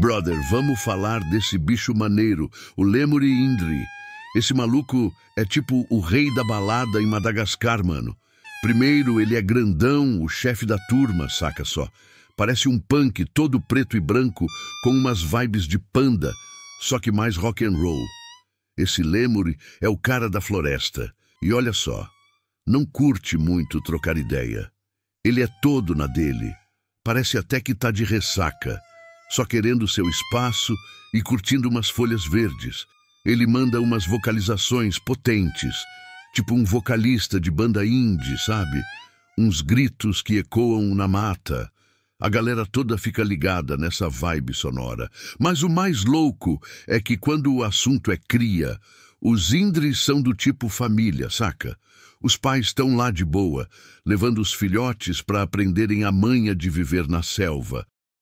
Brother, vamos falar desse bicho maneiro, o Lemuri Indri. Esse maluco é tipo o rei da balada em Madagascar, mano. Primeiro, ele é grandão, o chefe da turma, saca só. Parece um punk todo preto e branco, com umas vibes de panda, só que mais rock and roll. Esse Lemuri é o cara da floresta. E olha só, não curte muito trocar ideia. Ele é todo na dele. Parece até que tá de ressaca só querendo seu espaço e curtindo umas folhas verdes. Ele manda umas vocalizações potentes, tipo um vocalista de banda indie, sabe? Uns gritos que ecoam na mata. A galera toda fica ligada nessa vibe sonora. Mas o mais louco é que quando o assunto é cria, os Indres são do tipo família, saca? Os pais estão lá de boa, levando os filhotes para aprenderem a manha de viver na selva.